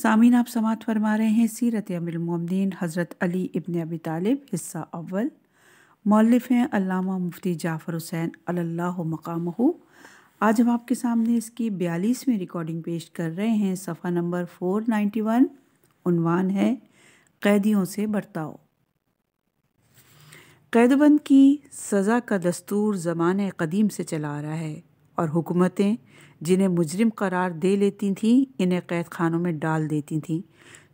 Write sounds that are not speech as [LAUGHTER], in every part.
सामीन आप समात फरमा रहे हैं सीरत अमिलमदिन हज़रत अली इबन अबी तालिब हिस्सा अव्वल मौलिफ़ हैं अल्लामा मुफ्ती जाफ़र हुसैन अल्लाह मकाम आज हम आपके सामने इसकी बयालीसवीं रिकॉर्डिंग पेश कर रहे हैं सफ़ा नंबर फोर नाइन्टी वन उनवान है कैदियों से बर्ताव कैदबंद की सज़ा का दस्तूर ज़माने कदीम से चला आ रहा है और हुकूमतें जिन्हें मुजरिम करार दे लेती थीं इन्हें कैद खानों में डाल देती थीं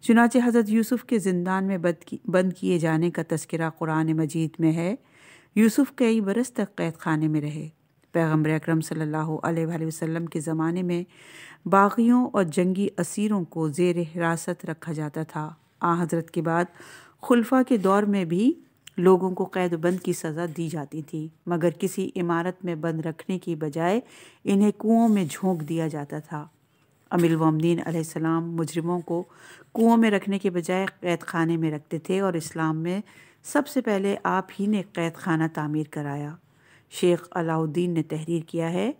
चुनाचे हज़रत यूसुफ़ के ज़िंदान में बद की, बंद किए जाने का तस्करा कुरान मजीद में है यूसुफ़ कई बरस तक कैद खाने में रहे पैगम्बर अक्रम वसल्लम के ज़माने में बागियों और जंगी असीरों को जेर हिरासत रखा जाता था आ हज़रत के बाद खुलफा के दौर में भी लोगों को कैद बंद की सज़ा दी जाती थी मगर किसी इमारत में बंद रखने की बजाय इन्हें कुओं में झोंक दिया जाता था अमिल वमदीन अलैहिस्सलाम मुजरिमों को कुओं में रखने के बजाय कैद खाने में रखते थे और इस्लाम में सबसे पहले आप ही ने कैद खाना तामीर कराया शेख अलाउद्दीन ने तहरीर किया है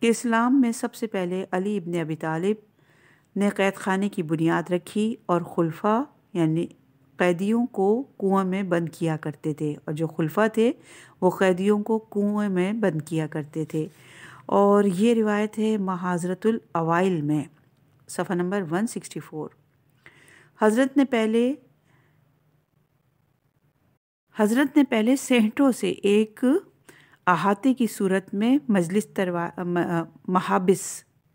कि इस्लाम में सबसे पहले अली इबन अबी तालिब ने कैद खाने की बुनियाद रखी और खुलफा यानी कैदियों को कुएं में बंद किया करते थे और जो खुलफा थे वो कैदियों को कुएं में बंद किया करते थे और ये रिवायत है महाजरतुल अवाइल में सफ़ा नंबर 164 हज़रत ने पहले हज़रत ने पहले सेंटों से एक अहाते की सूरत में मजलिस तरवा महाबिस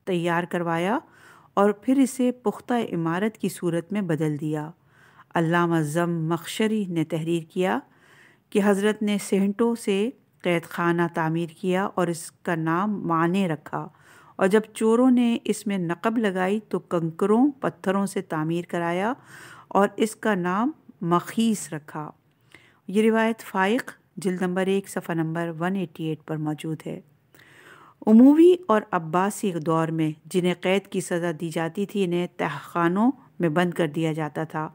तैयार करवाया और फिर इसे पुख्ता इमारत की सूरत में बदल दिया अल्लामा ज़म मखशरी ने तहरीर किया कि हज़रत ने सेंटों से कैद खाना तामीर किया और इसका नाम माने रखा और जब चोरों ने इसमें नकब लगाई तो कंकरों पत्थरों से तामीर कराया और इसका नाम मखीस रखा ये रिवायत फ़ाइक जिल नंबर एक सफ़ा नंबर वन एटी एट पर मौजूद है अमूवी और अब्बासी दौर में जिन्हें क़ैद की सज़ा दी जाती थी इन्हें तहखानों में बंद कर दिया जाता था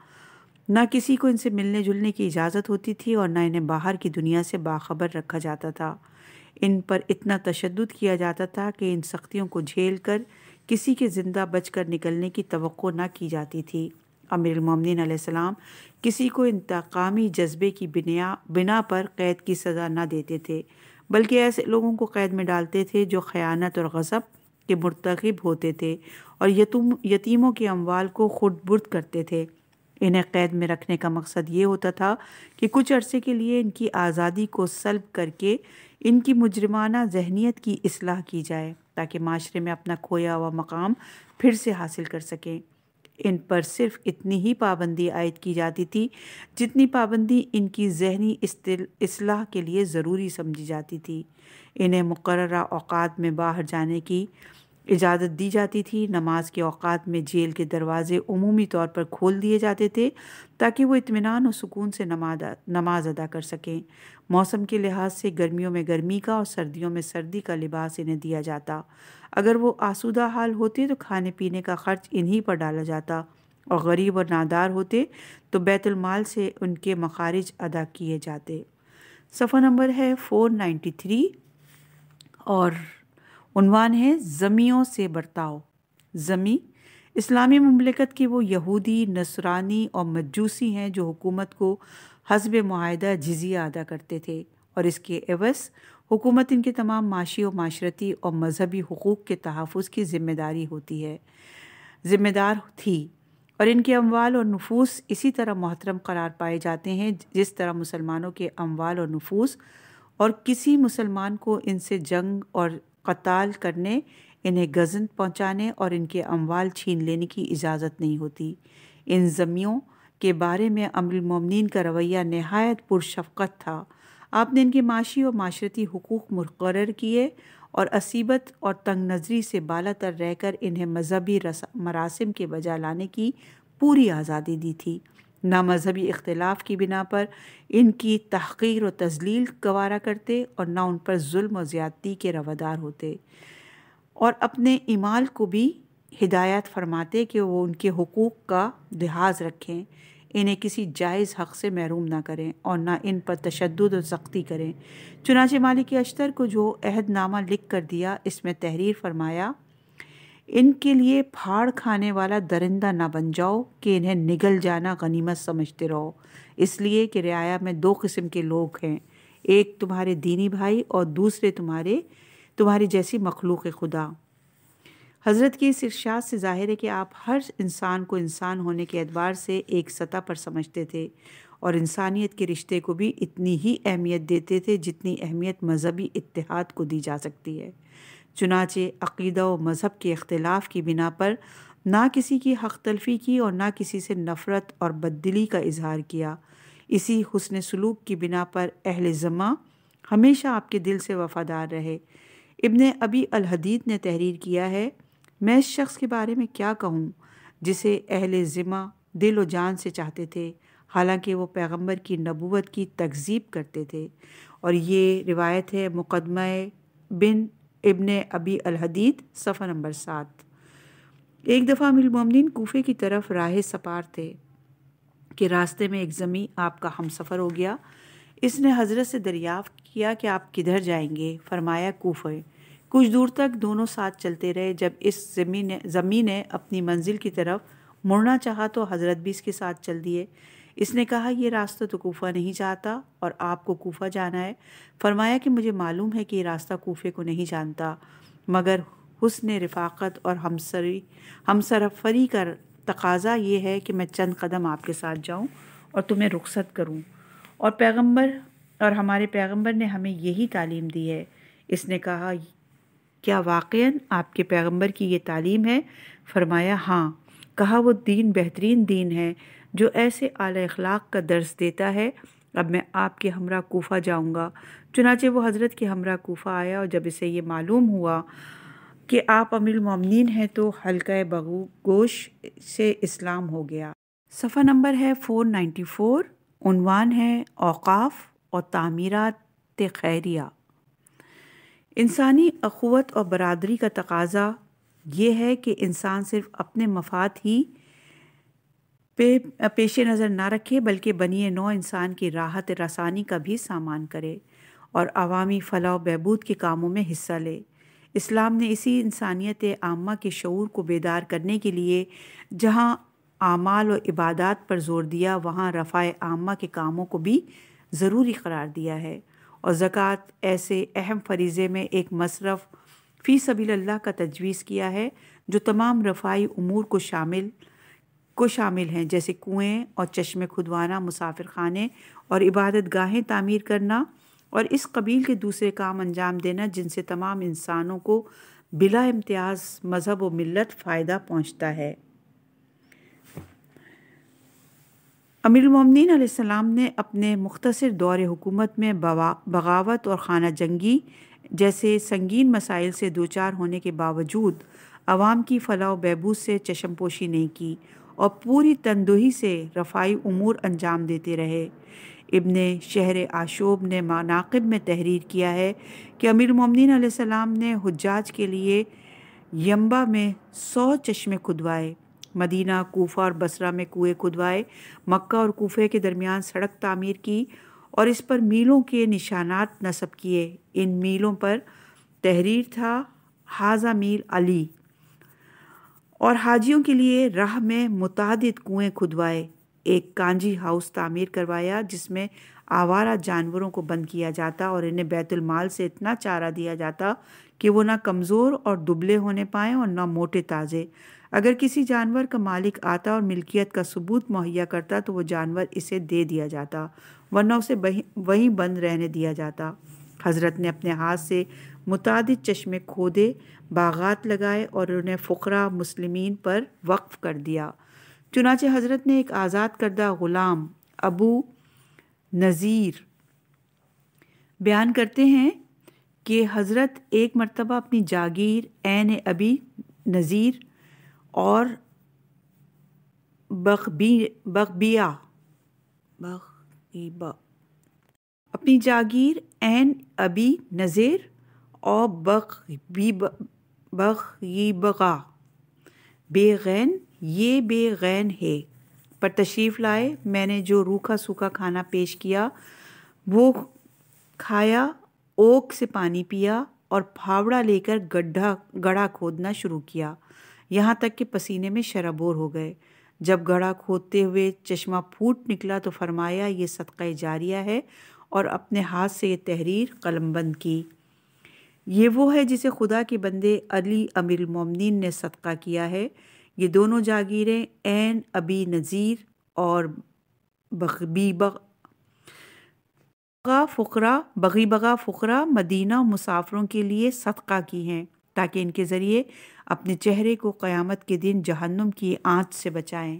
ना किसी को इनसे मिलने जुलने की इजाज़त होती थी और ना इन्हें बाहर की दुनिया से बाखबर रखा जाता था इन पर इतना तशद किया जाता था कि इन सख्तियों को झेल कर किसी के ज़िंदा बच कर निकलने की तो ना की जाती थी अमीर ममिन सलाम किसी को इंतकामी जज्बे की बिना बिना पर कैद की सज़ा ना देते थे बल्कि ऐसे लोगों को कैद में डालते थे जो ख़यानत और गज़ब के मरतखब होते थे और यतीमों के अमवाल को खुद बुर्द करते थे इन्हें क़ैद में रखने का मकसद ये होता था कि कुछ अरसे के लिए इनकी आज़ादी को सल्ब करके इनकी मुजरमाना जहनीत की असलाह की जाए ताकि माशरे में अपना खोया हुआ मकाम फिर से हासिल कर सकें इन पर सिर्फ इतनी ही पाबंदी आयद की जाती थी जितनी पाबंदी इनकी जहनी असलाह के लिए ज़रूरी समझी जाती थी इन्हें मुकर्रा अवत में बाहर जाने की इजाज़त दी जाती थी नमाज के अवात में जेल के दरवाज़े अमूमी तौर पर खोल दिए जाते थे ताकि वो इतमान और सुकून से नमाज नमाज अदा कर सकें मौसम के लिहाज से गर्मियों में गर्मी का और सर्दियों में सर्दी का लिबास इन्हें दिया जाता अगर वो आसूदा हाल होते तो खाने पीने का खर्च इन्हीं पर डाला जाता और गरीब और नादार होते तो बैतुलमाल से उनके मखारिज अदा किए जाते सफ़ा नंबर है फोर नाइन्टी थ्री और अनवान है ज़मियों से बर्ताव ज़मी इस्लामी ममलिकत की वो यहूदी नसरानी और मजूसी हैं जो हुकूमत को हजब माहदा जजिया अदा करते थे और इसके एवस हुकूमत इनके तमाम माशी व माशरती और मजहबी हकूक़ के तहफ़ की ज़िम्मेदारी होती है ज़िम्मेदार थी और इनके अमवाल और नफूस इसी तरह मोहतरम करार पाए जाते हैं जिस तरह मुसलमानों के अमवाल और नफूस और किसी मुसलमान को इनसे जंग और कताल करने इन्हें गजन पहुंचाने और इनके अमवाल छीन लेने की इजाज़त नहीं होती इन ज़मियों के बारे में अमरमिन का रवैया नहायत पुरशफ़त था आपने इनके माशी और माशरती हकूक़ मुकर किए और असीबत और तंग नज़री से बाला तर रहकर इन्हें मजहबी मरासम के बजा लाने की पूरी आज़ादी दी थी ना मज़हबी इख्तलाफ की बिना पर इनकी तहकीर व तजलील गवारा करते और ना उन पर जुल्म और ज़्यादती के रवादार होते और अपने इमाल को भी हिदायत फरमाते कि वो उनके हकूक़ का लिहाज रखें इन्हें किसी जायज़ हक़ से महरूम ना करें और ना इन पर तशद और सख्ती करें चुनाच मालिक अश्तर को जो अहदनामा लिख कर दिया इसमें तहरीर फरमाया इनके लिए फाड़ खाने वाला दरिंदा ना बन जाओ कि इन्हें निगल जाना गनीमत समझते रहो इसलिए कि रियाया में दो किस्म के लोग हैं एक तुम्हारे दीनी भाई और दूसरे तुम्हारे तुम्हारी जैसी मखलूक खुदा हज़रत की इस इर्शाद से ज़ाहिर है कि आप हर इंसान को इंसान होने के एतबार से एक सतह पर समझते थे और इंसानियत के रिश्ते को भी इतनी ही अहमियत देते थे जितनी अहमियत मजहबी इतिहाद को दी जा सकती है चुनाचे अक़ीदा व मज़हब के अख्तिलाफ़ की बिना पर ना किसी की हक़ तलफी की और ना किसी से नफ़रत और बददिली का इजहार किया इसी हसन सलूक की बिना पर अहल ज़मा हमेशा आपके दिल से वफ़ादार रहे इब्न अबी अलहदीद ने तहरीर किया है मैं इस शख्स के बारे में क्या कहूँ जिसे अहल ज़िमा दिल व जान से चाहते थे हालांकि वो पैगंबर की नबूवत की तकजीब करते थे और ये रिवायत है मुकदमा बिन इब्ने अबी अलहदीद सफ़र नंबर सात एक दफ़ा मोमिन कोफे की तरफ राह सपार थे कि रास्ते में एक ज़मी आपका हम सफ़र हो गया इसने हज़रत से दरियाफ़ किया कि आप किधर जाएंगे फरमाया कोफे कुछ दूर तक दोनों साथ चलते रहे जब इस ज़मी ने ज़मी ने अपनी मंजिल की तरफ मुड़ना चाहा तो हज़रत भी इसके साथ चल दिए इसने कहा यह रास्ता तो कोफा नहीं जाता और आपको कोफा जाना है फरमाया कि मुझे मालूम है कि यह रास्ता कोफे को नहीं जानता मगर हुसन रफ़ाक़त और हमसरी हमसरफरी का तकाजा ये है कि मैं चंद कदम आपके साथ जाऊँ और तुम्हें रुखसत करूँ और पैगंबर और हमारे पैगंबर ने हमें यही तालीम दी है इसने कहा क्या वाक़ आपके पैगंबर की ये तालीम है फरमाया हाँ कहा वो दीन बेहतरीन दीन है जो ऐसे आला अखलाक का दर्स देता है अब मैं आपके हमरा कोफ़ा जाऊँगा चुनाचे वो हज़रत के हमरा कोफ़ा आया और जब इसे ये मालूम हुआ कि आप अमीरमिन हैं तो हल्का बगू गोश से इस्लाम हो गया सफ़ा नंबर है फ़ोर नाइन्टी फ़ोर उनवान है अवकाफ़ और तामीरत खैरिया इंसानी अखवत और बरदरी का तकाजा ये है कि इंसान सिर्फ अपने मफाद ही पे पेश नज़र ना रखे बल्कि बनिए नौ इंसान की राहत रसानी का भी सामान करे और अवामी फलाह बहबूद के कामों में हिस्सा ले इस्लाम ने इसी इंसानियत आमा के शूर को बेदार करने के लिए जहाँ आमाल और इबादत पर जोर दिया वहाँ रफा आमा के कामों को भी ज़रूरी करार दिया है और ज़क़़त ऐसे अहम फरीज़े में एक मशरफ़ फ़ी सबील का तजवीज़ किया है जो तमाम रफ़ाई अमूर को शामिल को शामिल हैं जैसे कुएं और चश्मे खुदवाना मुसाफिर खाने और इबादत गाहें तामीर करना और इस कबील के दूसरे काम अंजाम देना जिनसे तमाम इंसानों को बिला इम्तियाज़ मज़हब व मिलत फ़ायदा पहुँचता है अमीरमिन ने अपने मुख्तर दौर हुकूमत में बगावत और खाना जंगी जैसे संगीन मसाइल से दो चार होने के बावजूद आवाम की फ़लाह बहबूद से चशमपोशी नहीं की और पूरी तनदुही से रफाई उमूर अंजाम देते रहे इबन शहर आशोब ने मनाकब में तहरीर किया है कि अमीर ममिन सलाम ने हजाज के लिए यम्बा में सौ चश्मे खुदवाए मदीना कोफा और बसरा में कुएँ खुदवाए मक्का और कोफे के दरमियान सड़क तामीर की और इस पर मीलों के निशानात नस्ब किए इन मीलों पर तहरीर था हाजा मील अली और हाजियों के लिए राह में मुतद कुएँ खुदवाए एक कांजी हाउस तामीर करवाया जिसमें आवारा जानवरों को बंद किया जाता और इन्हें बैतुलमाल से इतना चारा दिया जाता कि वो ना कमज़ोर और दुबले होने पाएँ और ना मोटे ताज़े अगर किसी जानवर का मालिक आता और मिल्कियत का सबूत मुहैया करता तो वो जानवर इसे दे दिया जाता वरना उसे वहीं बंद रहने दिया जाता हज़रत ने अपने हाथ से मुतद चश्मे खोदे बागात लगाए और उन्हें फ़करा मुसलमिन पर वक्फ़ कर दिया चुनाच हज़रत ने एक आज़ाद करदा ग़ुलाम अबू नज़ीर बयान करते हैं कि हज़रत एक मरतबा अपनी जागीर एन अबी नज़ीर और बखबी बखबिया बखीबा अपनी जागीर एन अबी नज़ीर और ई बगा बेगैन ये बेगैन है पर तशरीफ़ लाए मैंने जो रूखा सूखा खाना पेश किया वो खाया ओक से पानी पिया और फावड़ा लेकर गड्ढा गड़ा खोदना शुरू किया यहाँ तक कि पसीने में शराबोर हो गए जब गड़ा खोदते हुए चश्मा फूट निकला तो फरमाया ये सदक़ा जारिया है और अपने हाथ से ये तहरीर कलमबंद की ये वो है जिसे खुदा के बंदे अली अमीर मोमिन ने सदका किया है ये दोनों जागीरें एन अबी नज़ीर और बगबीबा फ़ुकरा बगीबगा फ़ुकरा मदीना मुसाफरों के लिए सदका की हैं ताकि इनके ज़रिए अपने चेहरे को क़यामत के दिन जहन्नुम की आँच से बचाएं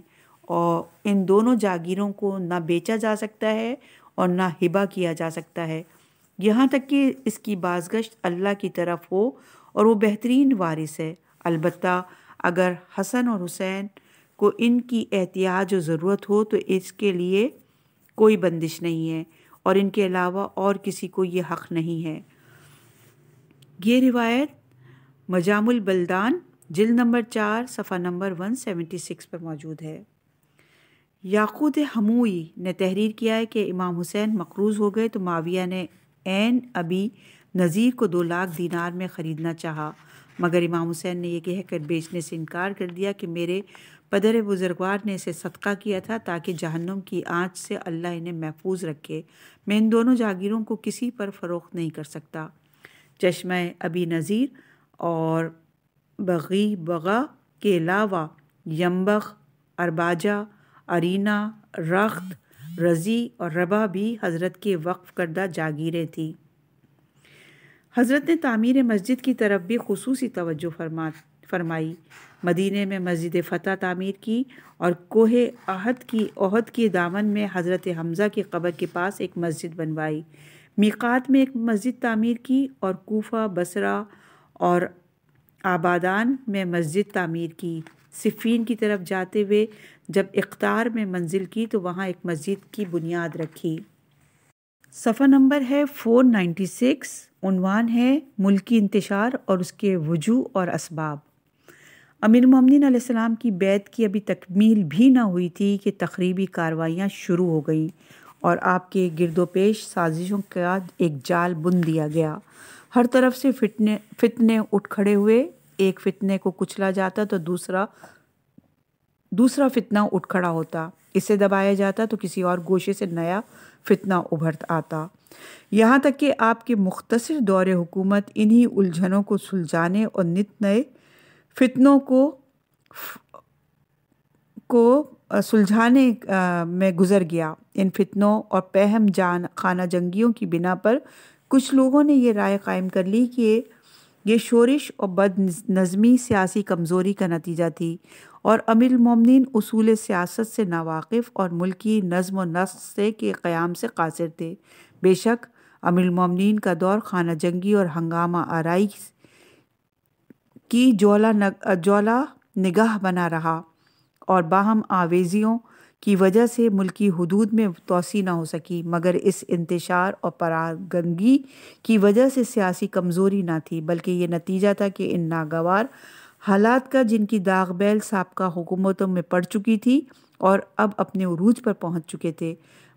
और इन दोनों जागीरों को ना बेचा जा सकता है और ना हिबा किया जा सकता है यहाँ तक कि इसकी बाजगश्त अल्लाह की तरफ हो और वो बेहतरीन वारिस है अलबत् अगर हसन और हुसैन को इनकी एहतियात और ज़रूरत हो तो इसके लिए कोई बंदिश नहीं है और इनके अलावा और किसी को ये हक़ नहीं है ये रिवायत मजामुल बलदान जिल नंबर चार सफ़ा नंबर वन सेवेंटी सिक्स पर मौजूद है याकूत हमूई ने तहरीर किया है कि इमाम हुसैन मकरूज हो गए तो माविया ने एन अबी नज़ीर को दो लाख दीनार में ख़रीदना चाहा मगर इमाम हुसैन ने यह कहकर बेचने से इनकार कर दिया कि मेरे पदर बुज़ुर्गवार ने इसे सदका किया था ताकि जहन्नुम की आँच से अल्लाह इन्हें महफूज रखे मैं इन दोनों जागीरों को किसी पर फ़रोख्त नहीं कर सकता चश्म अबी नज़ीर और बगी बगा के अलावा यम्बख अरबाजा अरीना रख्त रज़ी और रबा भी हज़रत के वक्फ़ करदा जागीरें थी हज़रत ने तामीर मस्जिद की तरफ भी खसूस तोज्जो फरमा फरमाई मदीने में मस्जिद फ़तह तामीर की और कोह अहद की अहद के दामन में हज़रत हमज़ा की कबर के पास एक मस्जिद बनवाई मीकात में एक मस्जिद तामीर की और कोफा बसरा और आबादान में मस्जिद तामीर की सिफ़ीन की तरफ जाते हुए जब इख्तार में मंजिल की तो वहाँ एक मस्जिद की बुनियाद रखी सफ़ा नंबर है फ़ोर नाइन्टी सिक्स उनवान है मुल्की इंतशार और उसके वजू और इसबाब अमीर ममिन सलाम की बैत की अभी तकमील भी ना हुई थी कि तकरीबी कार्रवाइयाँ शुरू हो गई और आपके गिरदोपेश साजिशों का एक जाल बुन दिया गया हर तरफ से फितने फितने उठ खड़े हुए एक फितने को कुचला जाता तो दूसरा दूसरा फितना उठ खड़ा होता इसे दबाया जाता तो किसी और गोशे से नया फितना उभर आता यहाँ तक कि आपके मुख्तर दौर हुकूमत इन्हीं उलझनों को सुलझाने और नित नए फितनों को को सुलझाने में गुजर गया इन फितनों और पहम जान खाना जंगियों की बिना पर कुछ लोगों ने यह राय कायम कर ली कि ये शोरिश और बद नज़मी सियासी कमज़ोरी का नतीजा थी और अमिल ममिन असूल सियासत से नावाफ़ और मुल्की नज़म नस्क से के क़्याम से कासिर थे बेशक अमिर ममिन का दौर खाना जंगी और हंगामा आरई की जौला नग जौला निगाह बना रहा और बाहम आवेजियों की वजह से मुल्की हदूद में तोसी ना हो सकी मगर इस इंतशार और परागंदगी की वजह से सियासी कमज़ोरी ना थी बल्कि ये नतीजा था कि इन नागवार हालात का जिनकी दाग बैल सबका हुकूमतों में पड़ चुकी थी और अब अपने उरूज पर पहुँच चुके थे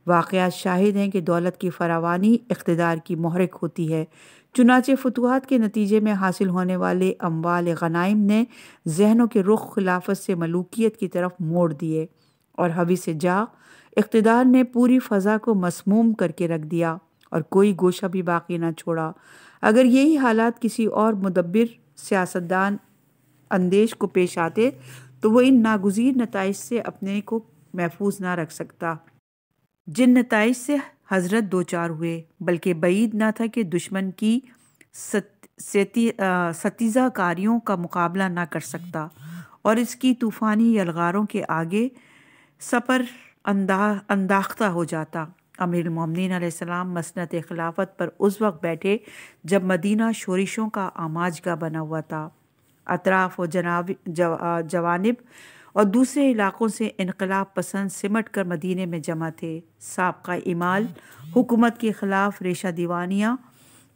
वाक़ शाहिद हैं कि दौलत की फरावानी इकतदार की महरक होती है चुनाचे फतवाहत के नतीजे में हासिल होने वाले अम्बाल गनाइम ने जहनों के रुख खिलाफत से मलूकियत की तरफ मोड़ दिए और हवी से जा इकतदार ने पूरी फ़ज़ा को मसमूम करके रख दिया और कोई गोशा भी बाकी ना छोड़ा अगर यही हालात किसी और मुदब्बिर सियासतदान अंदेश को पेश आते तो वो इन नागुजीर नतज से अपने को महफूज ना रख सकता जिन नतज से हजरत दो चार हुए बल्कि بعید ना था कि दुश्मन की सतीजा कारियों का मुकाबला ना कर सकता और इसकी तूफ़ानी यलगारों के आगे सफ़र अंदा अंदाख्ता हो जाता अमीर ममिन मसनत खिलाफत पर उस वक्त बैठे जब मदीना शोरिशों का आमाजगा बना हुआ था अतराफ़ और जनाब जवानब और दूसरे इलाक़ों से इनकलाब पसंद सिमट कर मदीने में जमा थे सबका इमाल हुकूमत के ख़िलाफ़ रेशा दीवानियाँ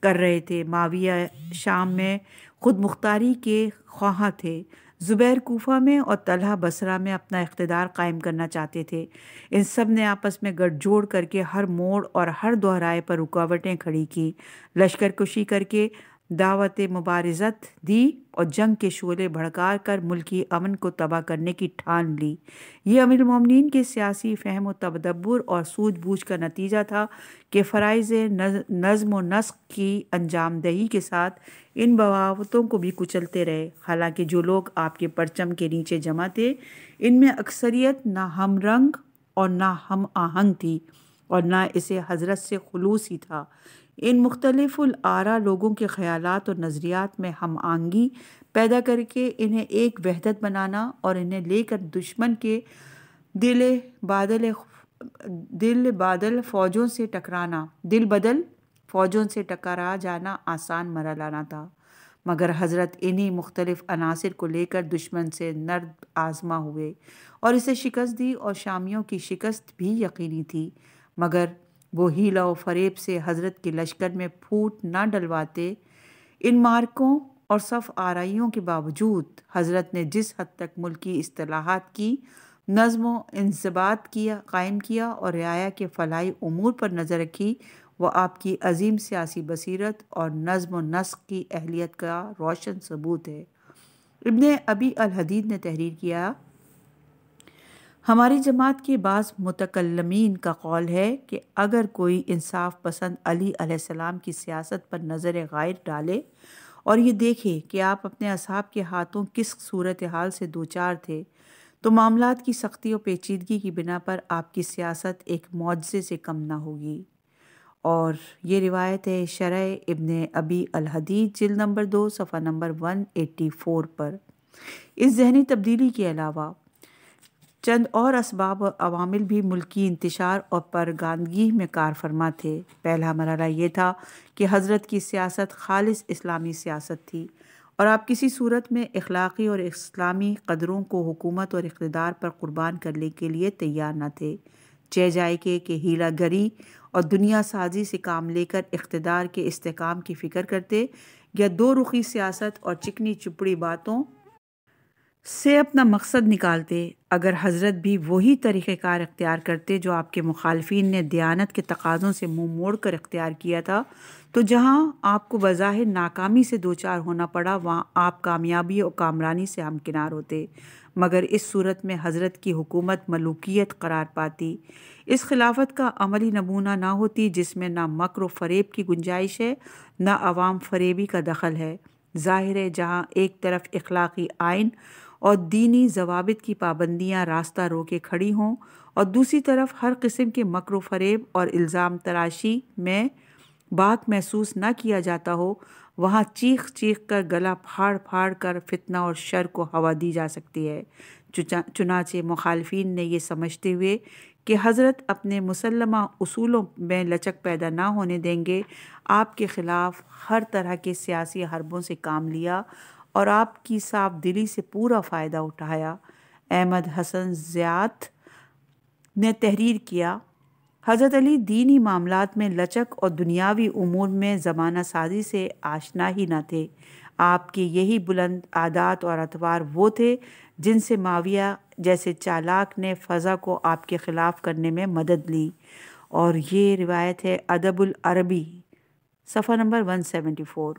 कर रहे थे माविया शाम में ख़ुद मुख्तारी के ख्वाहा थे ज़ुबैर कोफा में और तलहा बसरा में अपना इकतदार कायम करना चाहते थे इन सब ने आपस में गठजोड़ करके हर मोड़ और हर दोहराए पर रुकावटें खड़ी की लश्कर कुशी करके दावत मुबारज़त दी और जंग के शोले भड़का कर मुल्की अमन को तबाह करने की ठान ली ये अमीर ममिन के सियासी फहम व तबदबर और सूझबूझ का नतीजा था कि फ़रज़ नज़म व नस्क की अंजामदही के साथ इन बगावतों को भी कुचलते रहे हालांकि जो लोग आपके परचम के नीचे जमा थे इनमें अक्सरियत ना हम रंग और ना हम आहंग थी और ना इसे हजरत से खलूस ही था इन मुख्तलिफ़ आरा लोगों के ख्याल और नज़रियात में हम आंगी पैदा करके इन्हें एक वहदत बनाना और इन्हें लेकर दुश्मन के दिल बादल दिल बादल फ़ौजों से टकराना दिल बदल फ़ौजों से टकरा जाना आसान लाना था मगर हज़रत इन्हीं मुख्तलिफ अनासर को लेकर दुश्मन से नर्द आज़मा हुए और इसे शिकस्त दी और शामियों की शिकस्त भी यकीनी थी मगर वो हीला व फरेब से हज़रत के लश्कर में फूट ना डलवाते इन मार्कों और सफ़ आरइयों के बावजूद हज़रत ने जिस हद तक मुल्की असलाहत की नज़म इंसबात किया कायम किया और रियाया के फ़लाई अमूर पर नज़र रखी वह आपकी अजीम सियासी बसरत और नज़म नस्क की अहलियत का रोशन सबूत है इबन अबी अलहदीद ने तहरीर किया हमारी जमात के बाद मुतकलमीन का कौल है कि अगर कोई इंसाफ पसंद अली सलाम की सियासत पर नज़र गायर डाले और ये देखे कि आप अपने असाब के हाथों किस सूरत हाल से दो चार थे तो मामला की सख्ती और पेचीदगी की बिना पर आपकी सियासत एक मुआवजे से कम ना होगी और ये रिवायत है शरय इबन अबी अलहदीद जिल नंबर दो सफ़ा नंबर वन एट्टी फोर पर इस जहनी तब्दीली के अलावा चंद और इसबाब और अवामिल भी मुल्की इंतशार और परगानगी में कार फरमा थे पहला मरला ये था कि हज़रत की सियासत खालिस इस्लामी सियासत थी और आप किसी सूरत में अखलाक़ी और इस्लामी कदरों को हुकूमत और इकतदार पर क़ुरबान करने के लिए तैयार न थे जय जायके के हीला गरी और दुनिया साजी से काम लेकर इकतदार के इसकाम की फ़िक्र करते या दो रुखी सियासत और चिकनी चुपड़ी बातों से अपना मकसद निकालते अगर हज़रत भी वही तरीक़ार अख्तियार करते जो आपके मुखालफी ने दयानत के तकाज़ों से मुंह मोड़ कर अख्तियार किया था तो जहाँ आपको बज़ाहिर नाकामी से दो चार होना पड़ा वहाँ आप कामयाबी और कामरानी से हमकिनार होते मगर इस सूरत में हज़रत की हुकूमत मलूकियत करार पाती इस खिलाफत का अमली नमूना ना होती जिसमें ना मकर व फरेब की गुंजाइश है ना आवाम फरेबी का दखल है ज़ाहिर है जहाँ एक तरफ अखलाक़ी आइन और दीनी जवाबित की पाबंदियां रास्ता रोके खड़ी हों और दूसरी तरफ हर किस्म के मकर फरेब और इल्ज़ाम तराशी में बात महसूस न किया जाता हो वहाँ चीख चीख कर गला फाड़ फाड़ कर फितना और शर को हवा दी जा सकती है चुनाचे मुखालफन ने यह समझते हुए कि हज़रत अपने मुसलमा असूलों में लचक पैदा ना होने देंगे आपके ख़िलाफ़ हर तरह के सियासी हरबों से काम लिया और आपकी साफ दिली से पूरा फ़ायदा उठाया अहमद हसन ज़ियात ने तहरीर किया हज़रत अली दीनी मामलात में लचक और दुनियावी उमूर में ज़माना साजी से आशना ही न थे आपके यही बुलंद आदात और अतवार वो थे जिनसे माविया जैसे चालाक ने फ़ज़ा को आपके ख़िलाफ़ करने में मदद ली और ये रिवायत है अदबुल अरबी सफ़ा नंबर 174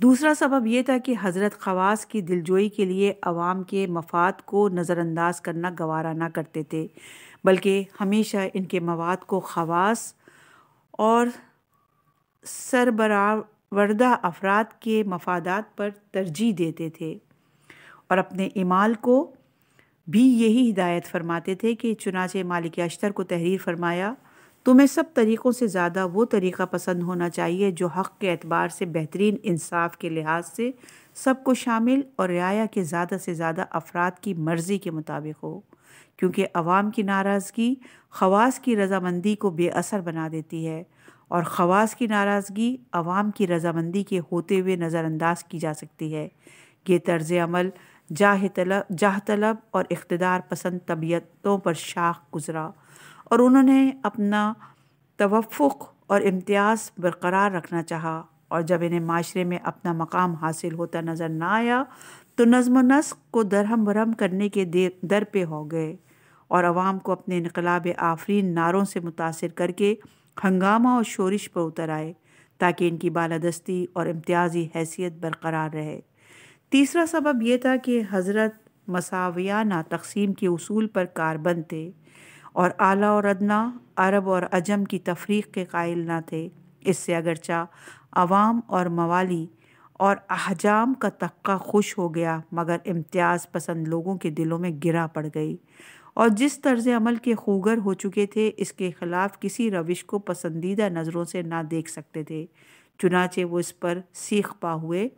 दूसरा सबब यह था कि हज़रत खवास की दिलजोई के लिए आवाम के मफाद को नज़रअंदाज करना गवारा ना करते थे बल्कि हमेशा इनके मवाद को खवास और सरबरावरदा अफराद के मफादात पर तरजीह देते थे और अपने इमाल को भी यही हिदायत फरमाते थे कि चुनाचे मालिक अश्तर को तहरीर फरमाया तुम्हें सब तरीक़ों से ज़्यादा वो तरीक़ा पसंद होना चाहिए जो हक़ के अतबार से बेहतरीन इंसाफ के लिहाज से सबको शामिल और रियाया के ज़्यादा से ज़्यादा अफराद की मर्ज़ी के मुताबिक हो क्योंकि अवाम की नाराज़गी खवास की रजामंदी को बेअसर बना देती है और खवास की नाराज़गी अवाम की रजामंदी के होते हुए नज़रअंदाज की जा सकती है ये तर्ज अमल जाह तलब जाह तलब और इकतदार पसंद तबीयतों पर शाख गुज़रा और उन्होंने अपना तवफ़ और इम्तियाज़ बरकरार रखना चाहा और जब इन्हें माशरे में अपना मकाम हासिल होता नज़र ना आया तो नज़म नस्क को दरहम भरहम करने के दर पे हो गए और आवाम को अपने इनकलाब आफरीन नारों से मुतासर करके हंगामा और शोरिश पर उतर आए ताकि इनकी बालादस्ती और इम्तियाज़ी हैसियत बरकरार रहे तीसरा सबब यह था कि हज़रत मसावियाना तकसीम के असूल पर कारबंद थे और आला और अदना अरब और अजम की तफरीक के कायल ना थे इससे अगरचा आवाम और मवाली और अहजाम का तक्का खुश हो गया मगर इम्तियाज़ पसंद लोगों के दिलों में गिरा पड़ गई और जिस तर्ज अमल के खूगर हो चुके थे इसके ख़िलाफ़ किसी रविश को पसंदीदा नज़रों से ना देख सकते थे चुनाचे वो इस पर सीख पा हुए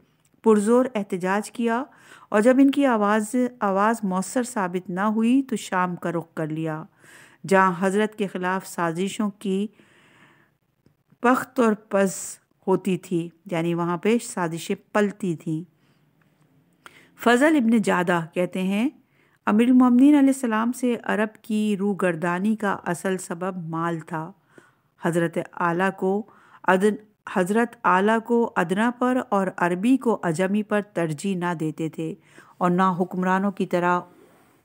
पुरजोर एहतजाज किया और जब इनकी आवाज़ आवाज़ मौसर साबित ना हुई तो शाम का रुख कर लिया जहाँ हज़रत के ख़िलाफ़ साजिशों की पख्त और पस होती थी यानी वहाँ पे साजिशें पलती थीं फजल इब्न जादा कहते हैं अमीर ममिन सलाम से अरब की रूगरदानी का असल सबब माल था हज़रत आला को अदन हज़रत आला को अदना पर और अरबी को अजमी पर तरजीह ना देते थे और ना हुक्मरानों की तरह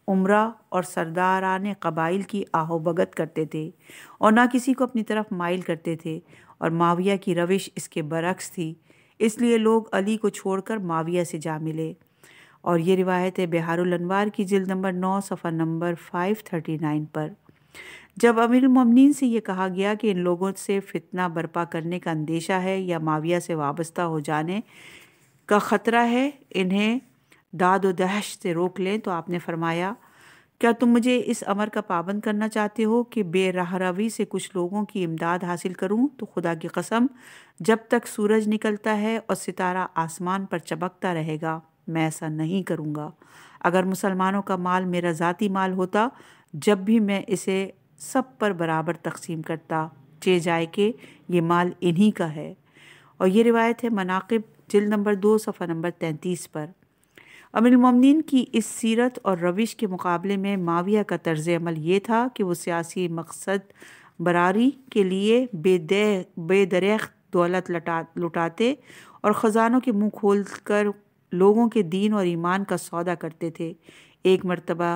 उम्र और सरदारान कबाइल की आहोभगत करते थे और ना किसी को अपनी तरफ माइल करते थे और माविया की रविश इसके बरक्स थी इसलिए लोग अली को छोड़कर माविया से जा मिले और ये रिवायत है बिहारनवार की जिल नंबर नौ सफ़ा नंबर फाइव थर्टी नाइन पर जब अमीर ममनिन से ये कहा गया कि इन लोगों से फितना बर्पा करने का अंदेशा है या माविया से वाबस्ता हो जाने का ख़तरा है इन्हें दाद व दहश से रोक लें तो आपने फरमाया क्या तुम मुझे इस अमर का पाबंद करना चाहते हो कि बेराह रवी से कुछ लोगों की इमदाद हासिल करूं तो खुदा की कसम जब तक सूरज निकलता है और सितारा आसमान पर चबकता रहेगा मैं ऐसा नहीं करूंगा अगर मुसलमानों का माल मेरा ज़ाती माल होता जब भी मैं इसे सब पर बराबर तकसीम करता चे जाए कि ये माल इन्हीं का है और ये रिवायत है मनाकब जिल नंबर दो सफ़ा नंबर तैंतीस पर अमिलमोमिन की इस सीरत और रविश के मुकाबले में माविया का तर्ज अमल ये था कि वो सियासी मकसद बरारी के लिए बेदे बेदरख्त दौलत लटा लुटाते और ख़जानों के मुंह खोल कर लोगों के दीन और ईमान का सौदा करते थे एक मरतबा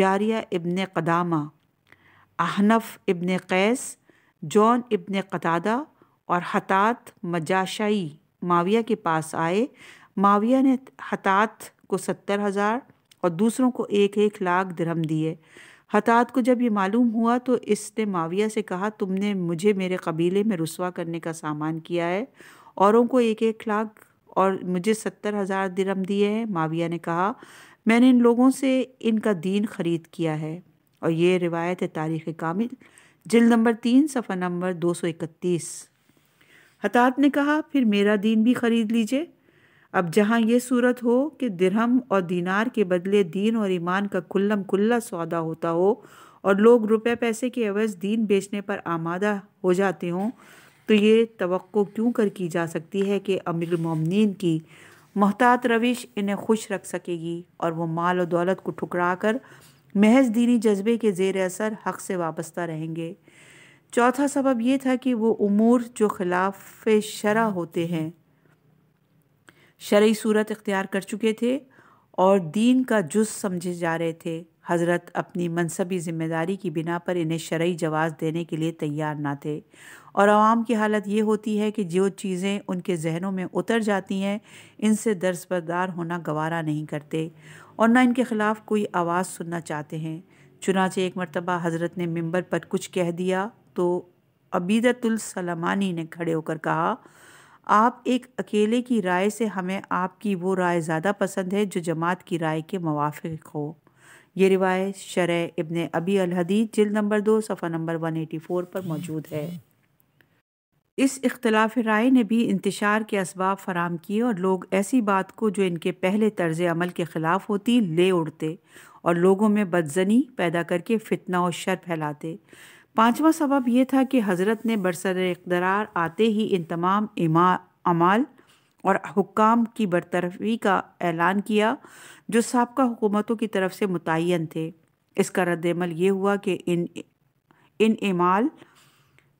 जारिया इबन कदामा अहनफ इबन कैस जॉन इबन कतादा और हतात मजाशाई माविया के पास आए माविया ने हतात को सत्तर हज़ार और दूसरों को एक एक लाख दरहम दिए हतात को जब ये मालूम हुआ तो इसने माविया से कहा तुमने मुझे मेरे कबीले में रसवा करने का सामान किया है औरों को एक एक लाख और मुझे सत्तर हज़ार दिरम दिए हैं माविया ने कहा मैंने इन लोगों से इनका दीन ख़रीद किया है और ये रिवायत है तारीख़ कामिल जिल नंबर तीन सफ़ा नंबर दो सौ इकतीस हतात ने कहा फिर मेरा दीन भी ख़रीद लीजिए अब जहाँ ये सूरत हो कि दिरहम और दीनार के बदले दीन और ईमान का खुल्लम खुल्ला सौदा होता हो और लोग रुपए पैसे के अवज़ दीन बेचने पर आमादा हो जाते हों तो ये तो क्यों कर की जा सकती है कि अमीर ममनिन की महतात रविश इन्हें खुश रख सकेगी और वो माल और दौलत को ठुकरा कर महज दीनी जज्बे के जेर असर हक से वाबस्ता रहेंगे चौथा सबब यह था कि वो उमूर जो खिलाफ शरा होते हैं शरी सूरत इख्तियार कर चुके थे और दीन का जुज समझे जा रहे थे हज़रत अपनी मनसबी ज़िम्मेदारी की बिना पर इन्हें शरी जवाज़ देने के लिए तैयार ना थे और आवाम की हालत ये होती है कि जो चीज़ें उनके जहनों में उतर जाती हैं इनसे दर्जबरदार होना गवारा नहीं करते और ना इनके ख़िलाफ़ कोई आवाज़ सुनना चाहते हैं चुनाचे एक मरतबा हज़रत ने मंबर पर कुछ कह दिया तो अबीदतुलसलमानी ने खड़े होकर कहा आप एक अकेले की राय से हमें आपकी वो राय ज़्यादा पसंद है जो जमात की राय के मुवाफ़ हो ये रिवायत शरह इबन अबी अलहदीद जिल नंबर दो सफ़ा नंबर वन एटी फ़ोर पर मौजूद है इस इख्तलाफ राय ने भी इंतशार के इसबाब फराम किए और लोग ऐसी बात को जो इनके पहले तर्ज अमल के ख़िलाफ़ होती ले उड़ते और लोगों में बदजनी पैदा करके फितना और शर फैलाते पांचवा सबब यह था कि हज़रत ने बरसर इकदरार आते ही इन तमाम अमाल और हुक्म की बरतरफी का ऐलान किया जो सबका हुकूमतों की तरफ से मुतन थे इसका रद्दमल ये हुआ कि इन इन इमाल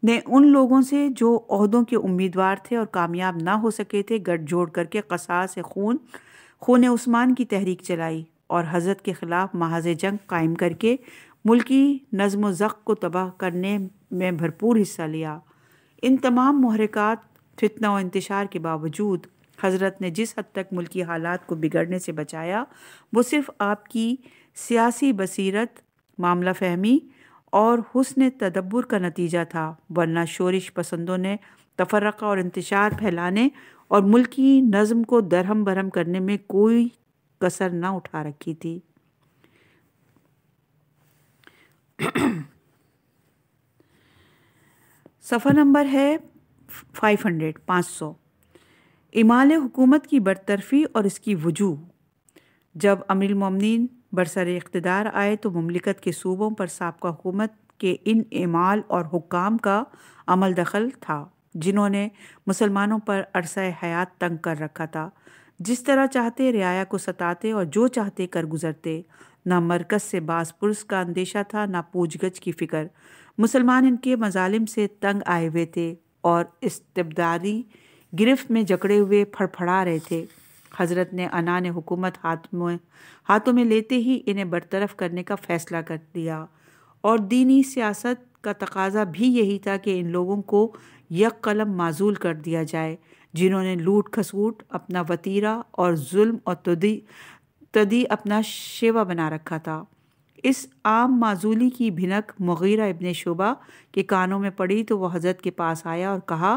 ने उन लोगों से जो अहदों के उम्मीदवार थे और कामयाब ना हो सके थे गठजोड़ करके कसास खून खून उस्मान की तहरीक चलाई और हजरत के ख़िलाफ़ महाज जंग कायम करके मुल्की नज़म ज़ख़ को तबाह करने में भरपूर हिस्सा लिया इन तमाम महरक़ात फितना व इंतशार के बावजूद हज़रत ने जिस हद तक मुल्की हालात को बिगड़ने से बचाया वो सिर्फ़ आपकी सियासी बसीरत मामला फहमी और हुसन तदब्बर का नतीजा था वरना शोरिश पसंदों ने तफरक़ा और इंतशार फैलाने और मुल्की नज़म को दरहम बरहम करने में कोई कसर ना उठा रखी थी [CLEARS THROAT] सफ़ा नंबर है फाइव हंड्रेड पाँच सौ इमाल हुकूमत की बरतरफी और इसकी वजू जब अमिल ममिन बरसर इकतदार आए तो ममलिकत के सूबों पर सबका हुकूमत के इन इमाल और हुकाम का अमल दखल था जिन्होंने मुसलमानों पर अरसा हयात तंग कर रखा था जिस तरह चाहते रियाया को सताते और जो चाहते कर गुज़रते ना मरकज़ से बासपुरस का अंदेशा था ना पूछगछ की फ़िक्र मुसलमान इनके मजालिम से तंग आए हुए थे और इस्तबदारी गिरफ्त में जकड़े हुए फड़फड़ा रहे थे हज़रत ने अना ने हुकूमत हाथ में हाथों में लेते ही इन्हें बरतरफ करने का फ़ैसला कर दिया और दीनी सियासत का तकाजा भी यही था कि इन लोगों को यक कलम माजूल कर दिया जाए जिन्होंने लूट खसूट अपना वतीरा और जुल्म और तदी तदी अपना शेवा बना रखा था इस आम माजूली की भिनक मगीरा इबन शोबा के कानों में पड़ी तो वह हज़रत के पास आया और कहा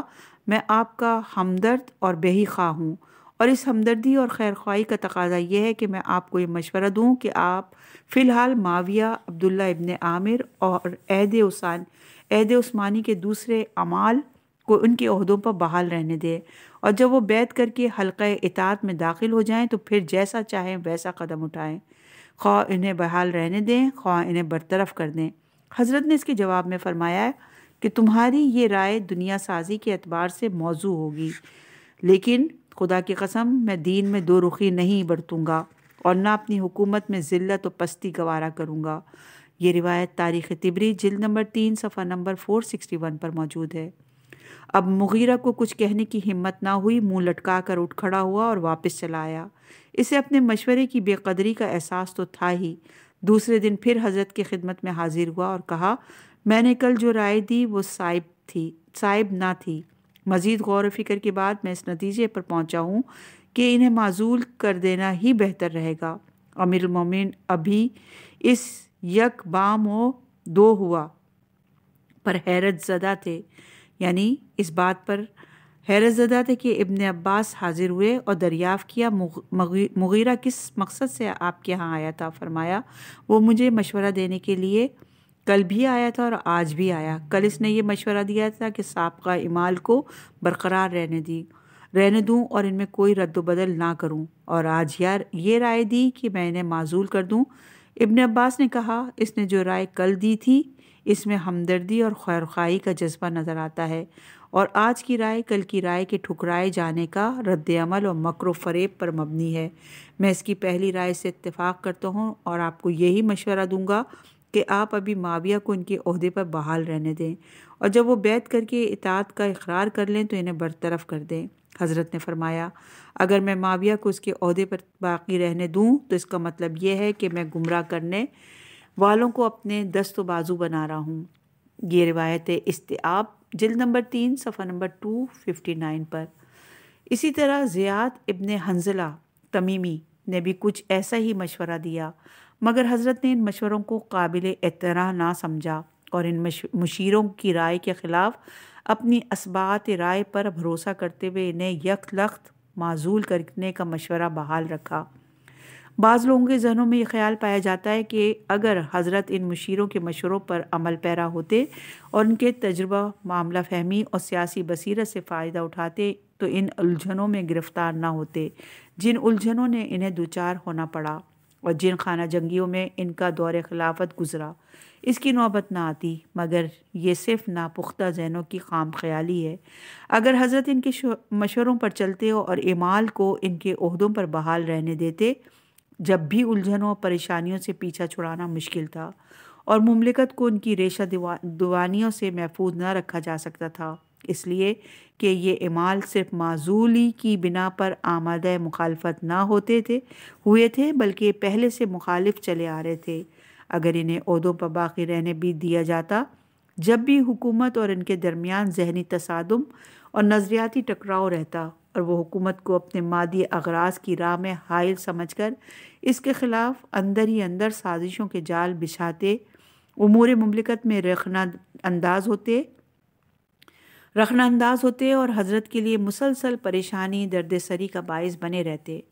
मैं आपका हमदर्द और बेही खा हूँ और इस हमदर्दी और खैर ख्वाही का तकाजा यह है कि मैं आपको ये मशवरा दूँ कि आप फ़िलहाल माविया अब्दुल्ला इबन आमिर और अहद उसान अहद उस्मानी के दूसरे अमाल को उनके अहदों पर बहाल रहने दें और जब वो बैत करके हल्क़ इतात में दाखिल हो जाएं तो फिर जैसा चाहें वैसा कदम उठाएं ख्वा इन्हें बहाल रहने दें ख्वा इन्हें बरतरफ कर दें हज़रत ने इसके जवाब में फ़रमाया कि तुम्हारी ये राय दुनिया साजी के अतबार से मौजू होगी लेकिन खुदा की कसम मैं दीन में दो रुखी नहीं बरतूँगा और ना अपनी हुकूमत में ज़िल्त व पस्ती गवारा करूँगा ये रिवायत तारीख़ तिबरी जिल नंबर तीन सफ़ा नंबर फोर सिक्सटी वन पर मौजूद है अब मुगीरा को कुछ कहने की हिम्मत ना हुई मुंह लटका कर उठ खड़ा हुआ और वापस चला आया इसे अपने मशवरे की बेकदरी का एहसास तो था ही दूसरे दिन फिर हजरत की खिदमत में हाजिर हुआ और कहा मैंने कल जो राय दी वो साइब थी साइब ना थी मज़ीद गौर फिक्र के बाद मैं इस नतीजे पर पहुंचा हूँ कि इन्हें माजूल कर देना ही बेहतर रहेगा मोमिन अभी इस यक बाम दो हुआ पर हैरत ज़दा थे यानी इस बात पर हैरत ज़दा थे कि इब्न अब्बास हाजिर हुए और दरियाफ़ किया मुगीरा किस मकसद से आपके यहाँ आया था फरमाया वो मुझे मशवरा देने के लिए कल भी आया था और आज भी आया कल इसने ये मशवरा दिया था कि सबका इमाल को बरकरार रहने दी रहने दूँ और इनमें कोई रद्द ना करूँ और आज यार ये राय दी कि मैं इन्हें माजूल कर दूँ इबन अब्बास ने कहा इसने जो राय कल दी थी इसमें हमदर्दी और खैर का जज्बा नज़र आता है और आज की राय कल की राय के ठुकराए जाने का रद्दमल और मकर फरेब पर मबनी है मैं इसकी पहली राय से इतफ़ाक़ करता हूँ और आपको यही मशवरा दूँगा कि आप अभी माविया को इनके अहदे पर बहाल रहने दें और जब वो बैत करके इतात का इकरार कर लें तो इन्हें बरतरफ कर दें हज़रत ने फरमाया अगर मैं माविया को उसके अहदे पर बाकी रहने दूँ तो इसका मतलब यह है कि मैं गुमराह करने वालों को अपने दस्त बाजू बना रहा हूँ ये रिवायत है इस्तेआब नंबर तीन सफ़ा नंबर टू फिफ्टी नाइन पर इसी तरह ज़ियात इबन हंजला तमीमी ने भी कुछ ऐसा ही मशवरा दिया मगर हज़रत ने इन मशवरों को काबिल एतरा ना समझा और इन मशीरों की राय के ख़िलाफ़ अपनी इसबात राय पर भरोसा करते हुए इन्हें यक लख्त माजूल करने का मशवरा बहाल रखा बाज़ लोगों के जहनों में ये ख्याल पाया जाता है कि अगर हज़रत इन मशीरों के मशरों पर अमल पैरा होते और उनके तजर्बा मामला फहमी और सियासी बसीरत से फ़ायदा उठाते तो इन उलझनों में गिरफ़्तार ना होते जिन उलझनों ने इन्हें दुचार होना पड़ा और जिन खाना जंगियों में इनका दौर खिलाफत गुजरा इसकी नौबत ना आती मगर ये सिर्फ नापुख्ता जहनों की खाम ख्याली है अगर हज़रत इनके मशवरों पर चलते और इमाल को इनके अहदों पर बहाल रहने देते जब भी उलझनों और परेशानियों से पीछा छुड़ाना मुश्किल था और मुमलिकत को उनकी रेशा दिवा दुवानियों से महफूज न रखा जा सकता था इसलिए कि ये इमाल सिर्फ माजूली की बिना पर आमद मुखालफत ना होते थे हुए थे बल्कि पहले से मुखालिफ चले आ रहे थे अगर इन्हें उहदों पर बाकी रहने भी दिया जाता जब भी हुकूमत और इनके दरमियान जहनी तसादम और नज़रियाती टकराव रहता और वह हुकूमत को अपने मादी अगराज की राह में हायल समझ कर इसके ख़िलाफ़ अंदर ही अंदर साजिशों के जाल बिछाते उमूर मुमलिकत में रखना अंदाज होते रखना अंदाज होते और हजरत के लिए मुसलसल परेशानी दर्द सरी का बायस बने रहते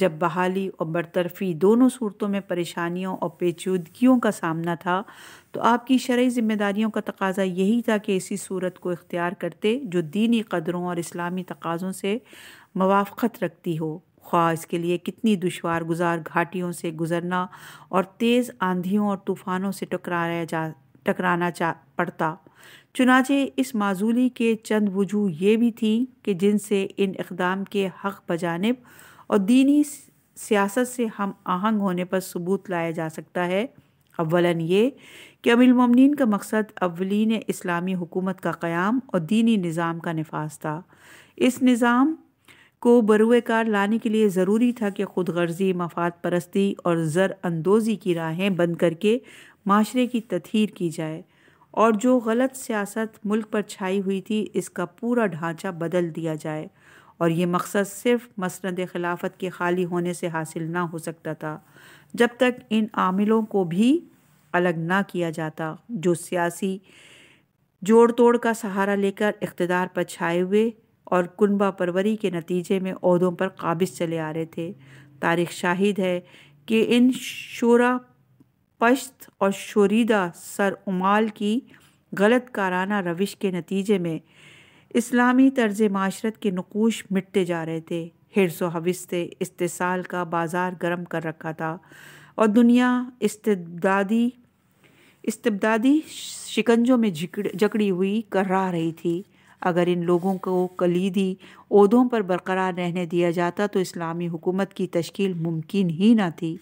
जब बहाली और बरतरफी दोनों सूरतों में परेशानियों और पेचूदगियों का सामना था तो आपकी शरय ज़िम्मेदारियों का तकाजा यही था कि इसी सूरत को इख्तियार करते जो दीनी कदरों और इस्लामी तकाज़ों से मवाफ़त रखती हो ख्वा इसके लिए कितनी दुशवार गुजार घाटियों से गुज़रना और तेज़ आंधियों और तूफ़ानों से टकराया जा टकराना चा पड़ता चुनाचे इस माजूली के चंद वजू ये भी थी कि जिनसे इन इकदाम के हक बजानब और दीनी सियासत से हम आहंग होने पर सबूत लाया जा सकता है अवला ये कि अमिलममिन का मकसद अवलिन इस्लामी हुकूमत का क़्याम और दीनी निज़ाम का नफाज था इस निज़ाम को बरुएकार लाने के लिए ज़रूरी था कि खुद गर्जी मफाद परस्ती और ज़र अंदोज़ी की राहें बंद करके माशरे की तथहर की जाए और जो गलत सियासत मुल्क पर छाई हुई थी इसका पूरा ढांचा बदल दिया जाए और ये मकसद सिर्फ मसंद खिलाफत के खाली होने से हासिल ना हो सकता था जब तक इन आमिलों को भी अलग ना किया जाता जो सियासी जोड़ तोड़ का सहारा लेकर इकतदार पर छाए हुए और कुनबा परवरी के नतीजे में अहदों पर काबिज चले आ रहे थे तारीख शाहिद है कि इन शोरा पश्त और शोरीदा सर उमाल की गलत काराना रविश के नतीजे में इस्लामी तर्ज माशरत के नकूश मिटते जा रहे थे हिरस हविस से इस्तेसाल का बाज़ार गर्म कर रखा था और दुनिया इस्तदादी इस्तबदादी शिकंजों में जकड़ी हुई कर्रा रही थी अगर इन लोगों को कलीदी उहदों पर बरकरार रहने दिया जाता तो इस्लामी हुकूमत की तश्कील मुमकिन ही ना थी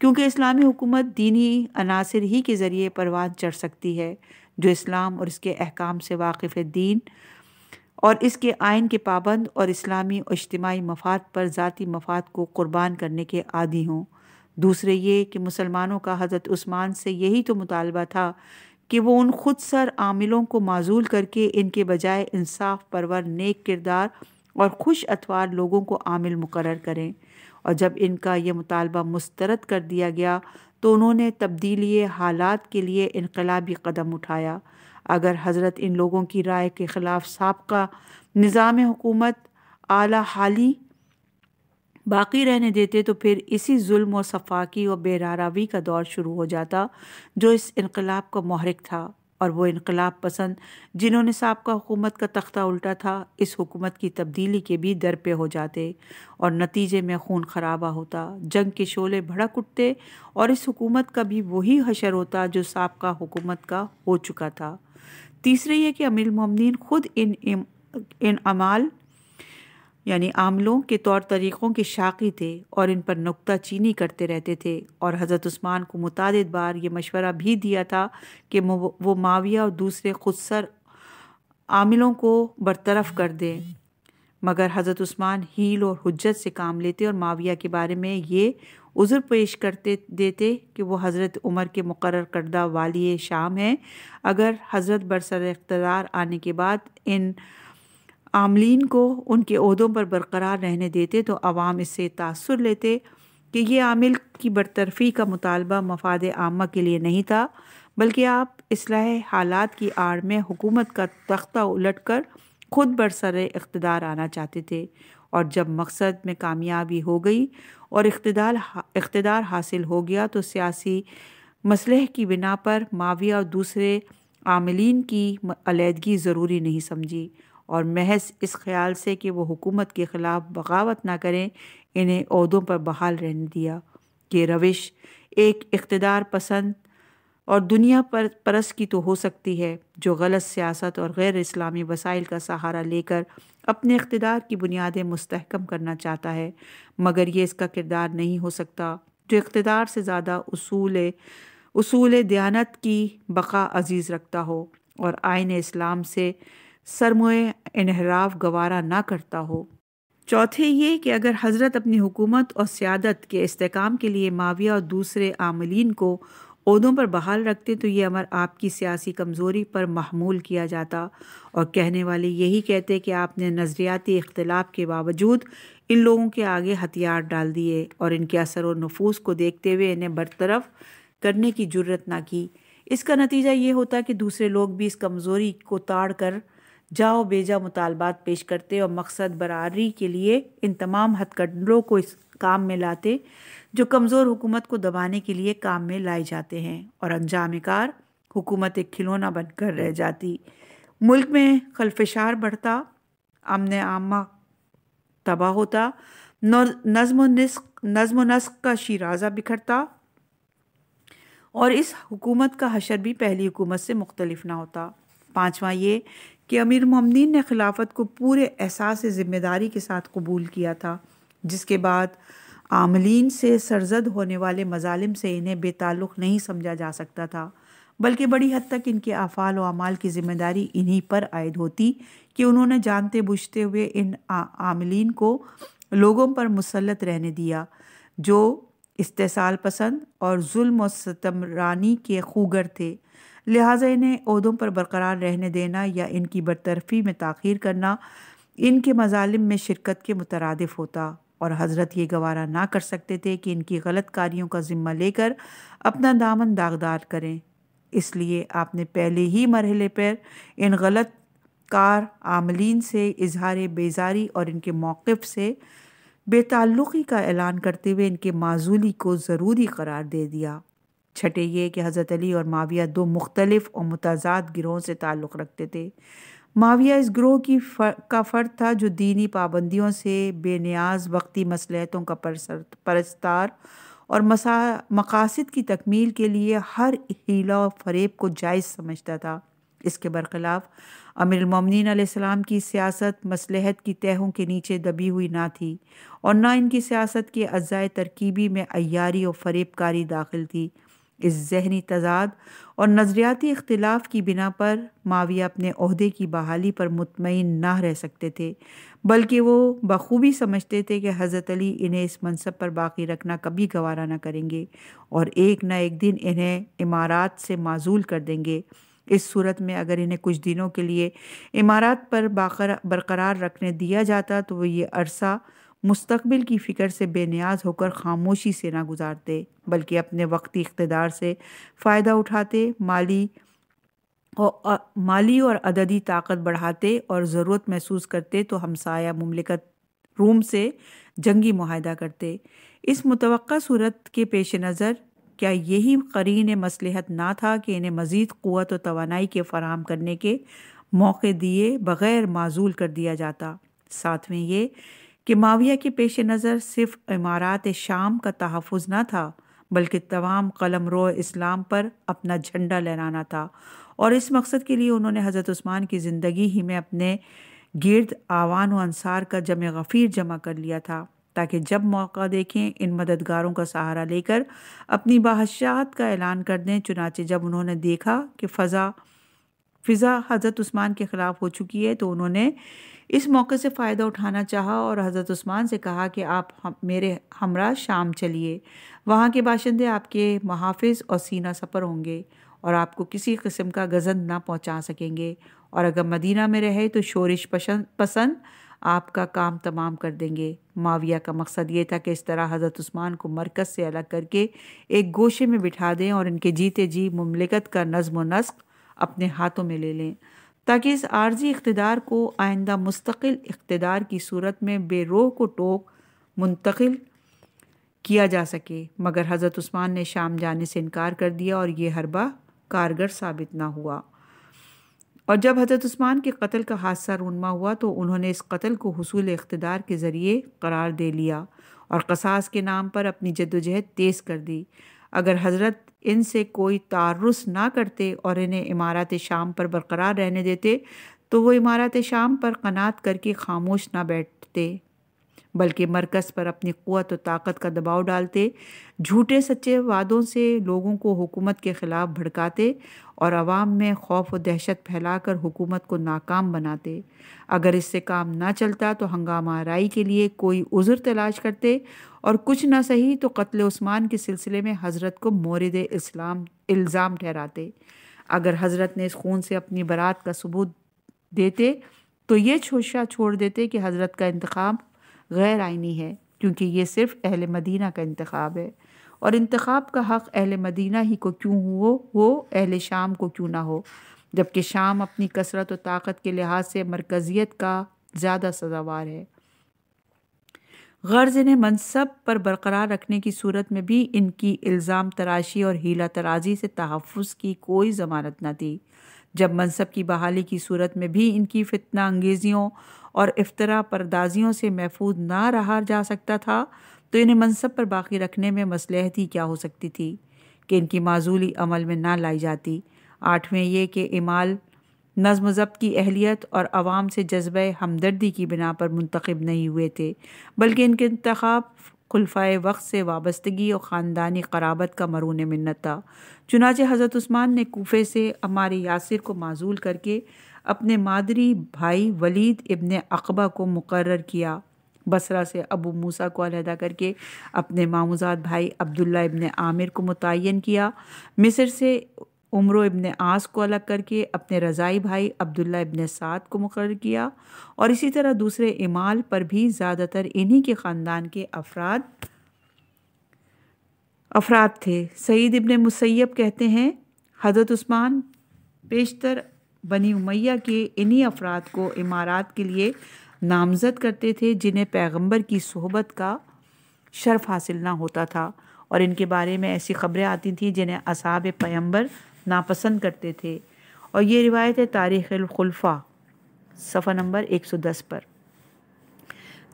क्योंकि इस्लामी हुकूमत दीनी अनासर ही के ज़रिए परवान चढ़ सकती है जो इस्लाम और इसके अहकाम से वाकिफ़ दीन और इसके आयन के पाबंद और इस्लामी और इज्तमाही मफाद पर ज़ाती मफाद को क़ुरबान करने के आदि हों दूसरे ये कि मुसलमानों का हज़रत उस्मान से यही तो मुतालबा था कि वो उन खुद सर आमिलों को माजूल करके इनके बजाय इंसाफ परवर नेक किरदार और खुश अतवार लोगों को आमिल मुकर करें और जब इनका यह मुतालबा मुस्तरद कर दिया गया तो उन्होंने तब्दीली हालात के लिए इनकलाबी कदम उठाया अगर हज़रत इन लोगों की राय के ख़िलाफ़ सबका निज़ाम हुकूमत आला हाली बाकी रहने देते तो फिर इसी जुल्म और सफाकी और बेरारावी का दौर शुरू हो जाता जो इस इनकलाब का महरक था और वो इनकलाब पसंद जिन्होंने सबका हुकूमत का तख्ता उल्टा था इस हुकूमत की तब्दीली के भी दर पे हो जाते और नतीजे में खून खराबा होता जंग के शोले भड़क उठते और इस हुकूमत का भी वही हशर होता जो सबका हुकूमत का हो चुका था तीसरे ये कि अमीर ममिन ख़ुद इन इन अमाल यानी आमलों के तौर तरीक़ों के शाकी थे और इन पर नुकता चीनी करते रहते थे और हज़रत उस्मान को मुतद बार ये मशवरा भी दिया था कि वो माविया और दूसरे खुदसर आमलों को बरतरफ कर दें मगर हज़रत उस्मान हील और हजत से काम लेते और माविया के बारे में ये उज़र पेश करते देते कि वो हज़रत उमर के मुकर करदा वाली शाम हैं अगर हज़रत बरसर इकतदार आने के बाद इन आमलिन को उनके उहदों पर बरकरार रहने देते तो आवाम इससे तासर लेते कि ये आमिल की बरतरफी का मुतालबा मफाद आमा के लिए नहीं था बल्कि आप इसलह हालात की आड़ में हुकूमत का तख्ता उलट कर खुद बरसर इकतदार आना चाहते थे और जब मकसद में कामयाबी हो गई और इकतदार इकतदार हासिल हो गया तो सियासी मसलह की बिना पर माविया और दूसरे आमलिन की अलीदगी ज़रूरी नहीं समझी और महज इस ख्याल से कि वो हुकूमत के ख़िलाफ़ बगावत ना करें इन्हें अहदों पर बहाल रहने दिया ये रविश एक इकतदार पसंद और दुनिया पर परस की तो हो सकती है जो गलत सियासत और गैर इस्लामी वसाइल का सहारा लेकर अपने इकतदार की बुनियादें मुस्तकम करना चाहता है मगर ये इसका किरदार नहीं हो सकता जो इकतदार से ज़्यादा असूल असूल दयानत की बका अजीज़ रखता हो और आयन इस्लाम से सरमोए इनहराफ गवारा ना करता हो चौथे ये कि अगर हज़रत अपनी हुकूमत और सियादत के इसकाम के लिए माविया और दूसरे आमलिन को उहदों पर बहाल रखते तो ये अमर आपकी सियासी कमज़ोरी पर महमूल किया जाता और कहने वाले यही कहते कि आपने नज़रियाती इख्तलाफ के बावजूद इन लोगों के आगे हथियार डाल दिए और इनके असर और नफूस को देखते हुए इन्हें बरतरफ करने की जरूरत ना की इसका नतीजा ये होता कि दूसरे लोग भी इस कमज़ोरी को ताड़ कर जाओ बेजा मुतालबात पेश करते और मकसद बरारी के लिए इन तमाम हथकंडों को इस काम में लाते जो कमज़ोर हुकूमत को दबाने के लिए काम में लाए जाते हैं और अनजाम कार हुकूमत एक खिलौना बनकर रह जाती मुल्क में खलफशार बढ़ता अमन आमा तबाह होता नज़्म नस्क नस्क का शराजा बिखरता और इस हुकूमत का हशर भी पहली हुकूमत से मुख्तलफ ना होता पाँचवा ये कि अमीर ममनिन ने खिलाफत को पूरे एहसास ज़िम्मेदारी के साथ कबूल किया था जिसके बाद आमलिन से सरजद होने वाले मजालिम से इन्हें बेताल्लुक़ नहीं समझा जा सकता था बल्कि बड़ी हद तक इनके अफ़ाल व अमाल की ज़िम्मेदारी इन्हीं पर आयद होती कि उन्होंने जानते बूझते हुए इन आमलिन को लोगों पर मुसलत रहने दिया जो इस्तेसाल पसंद और जुल्म व के खूगर थे लिहाजा इन्हें अहदों पर बरकरार रहने देना या इनकी बरतरफी में तख़िर करना इनके मजालिम में शिरकत के मुतरद होता और हज़रत ये गवारा ना कर सकते थे कि इनकी गलत कारियों का ज़िम्मा लेकर अपना दामन दागदार करें इसलिए आपने पहले ही मरहले पर इन गलत कार आमलीन से इजहार बेजारी और इनके मौक़ से बेताल्लुक़ी का ऐलान करते हुए इनके माजूली को ज़रूरी करार दे दिया छठे ये कि हज़रत अली और माविया दो मुख्तलिफ और मुतजाद गिरोहों से ताल्लुक़ रखते थे माविया इस ग्रोह की फर, का फ़र्द था जो दीनी पाबंदियों से बेनियाज वक्ती मसलहतों का परस्तार और मसा मकासद की तकमील के लिए हर हीला और फरेब को जायज़ समझता था इसके बरखिलाफ अमीरमिन आसमाम की सियासत मसलहत की तहों के नीचे दबी हुई ना थी और ना इनकी सियासत के अजाय तरकीबी में अयारी और फरेबकारी दाखिल थी इस जहनी तजाद और नज़रियाती इख्तलाफ की बिना पर माविया अपने अहदे की बहाली पर मुतमिन ना रह सकते थे बल्कि वो बखूबी समझते थे कि हज़रत अली इन्हें इस मनसब पर बाकी रखना कभी गवारा ना करेंगे और एक ना एक दिन इन्हें इमारात से माजूल कर देंगे इस सूरत में अगर इन्हें कुछ दिनों के लिए इमारत पर बरकरार रखने दिया जाता तो वो ये अरसा मुस्तबिल की फ़िक्र से बेनियाज होकर खामोशी से ना गुजारते बल्कि अपने वक्ती इकतदार से फ़ायदा उठाते माली और माली और अददी ताकत बढ़ाते और ज़रूरत महसूस करते तो हमसाया ममलिकत रूम से जंगी माहदा करते इस मुतव सूरत के पेश नज़र क्या यही करीन मसलहत ना था कि इन्हें मज़ीद क़वत और तोानाई के फराम करने के मौके दिए बग़ैर माजूल कर दिया जाता साथ में ये कि माविया के पेश नज़र सिर्फ इमारात शाम का तहफ़ ना था बल्कि तमाम कलम रो इस्लाम पर अपना झंडा लहराना था और इस मकसद के लिए उन्होंने हज़रत उस्मान की ज़िंदगी ही में अपने गिरद आवान व अनसार का जम गफ़ीर जमा कर लिया था ताकि जब मौका देखें इन मददगारों का सहारा लेकर अपनी बादशाहत का ऐलान कर दें चुनाचे जब उन्होंने देखा कि फ़ज़ा फ़िज़ा हज़रत उस्मान के ख़िलाफ़ हो चुकी है तो उन्होंने इस मौके से फ़ायदा उठाना चाहा और हज़रत उस्मान से कहा कि आप हम, मेरे हमरा शाम चलिए वहाँ के बाशिंदे आपके महाफ और सीना सफ़र होंगे और आपको किसी किस्म का गजन ना पहुँचा सकेंगे और अगर मदीना में रहे तो शोरिश पसंद पसंद आपका काम तमाम कर देंगे माविया का मकसद ये था कि इस तरह हज़रत उस्मान को मरकज़ से अलग करके एक गोशे में बिठा दें और इनके जीते जी ममलिकत का नज़म व नस्क अपने हाथों में ले लें ताकि इस आर्जी इकतदार को आइंदा मुस्तकिल इकतदार की सूरत में बेरो को टोक मुंतकिल किया जा सके मगर हज़रत उस्मान ने शाम जाने से इनकार कर दिया और ये हरबा कारगर साबित ना हुआ और जब हज़रत उस्मान के कत्ल का हादसा रूनमा हुआ तो उन्होंने इस कत्ल को हसूल इकतदार के ज़रिए करार दे लिया और कसास के नाम पर अपनी जद्दोजहद तेज़ कर दी अगर हज़रत इनसे कोई तारस ना करते और इन्हें इमारत शाम पर बरकरार रहने देते तो वो इमारत शाम पर कनात करके खामोश ना बैठते बल्कि मरकज़ पर अपनी क़वत और ताकत का दबाव डालते झूठे सच्चे वादों से लोगों को हुकूमत के ख़िलाफ़ भड़काते और आवाम में खौफ और दहशत फैलाकर हुकूमत को नाकाम बनाते अगर इससे काम ना चलता तो हंगामा आरई के लिए कोई उज़र तलाश करते और कुछ ना सही तो कत्ल उस्मान के सिलसिले में हज़रत को मोरद इस्लाम इल्ज़ाम ठहराते अगर हज़रत ने इस खून से अपनी बरात का सबूत देते तो ये छोशा छोड़ देते कि हज़रत का इंतकाम गैर आइनी है क्योंकि ये सिर्फ अहल मदीना का इंतखब है और इंतखब का हक़ अहल मदीना ही को क्यों हो वो अहल शाम को क्यों ना हो जबकि शाम अपनी कसरत और ताकत के लिहाज से मरकज़ियत का ज़्यादा सजावार है गर्ज इन्हें मनसब पर बरकरार रखने की सूरत में भी इनकी इल्ज़ाम तराशी और हीला तराजी से तहफ़ की कोई ज़मानत न दी जब मनसब की बहाली की सूरत में भी इनकी फितना अंगेज़ियों और इफ्तरा परदाजियों से महफूज ना रहा जा सकता था तो इन्हें मनसब पर बाकी रखने में मसलहती क्या हो सकती थी कि इनकी माजूली अमल में ना लाई जाती आठवें ये कि इमाल नज़म ज़ब्त की अहलियत और आवाम से जज्ब हमदर्दी की बिना पर मंतखब नहीं हुए थे बल्कि इनके इंतखब खुलफाए वक्त से वाबस्तगी और ख़ानदानी कराबत का मरून मन्नत था चुनाच हज़रत उस्मान ने कोफे से हमारे यासिर को माजूल करके अपने मादरी भाई वलीद इब्न अकबा को मुकर किया बसरा से अबू मूसा को अलहदा करके अपने मामूजाद भाई अब्दुल्ला इब्न आमिर को मुतन किया मिस्र से उम्र इबन आस को अलग करके अपने रज़ाई भाई अब्दुल्ला इबन साद को मुकर किया और इसी तरह दूसरे इमाल पर भी ज़्यादातर इन्हीं के ख़ानदान के अफराद अफराद थे सईद इबन मुसैब कहते हैं हज़रत उस्मान बेशतर बनी उमैया के इन्हीं अफराद को इमारात के लिए नामजद करते थे जिन्हें पैगंबर की सोहबत का शर्फ हासिल ना होता था और इनके बारे में ऐसी खबरें आती थी जिन्हें असाब पैगंबर नापसंद करते थे और ये रिवायत है तारीख़ खुलफ़ा सफ़ा नंबर 110 पर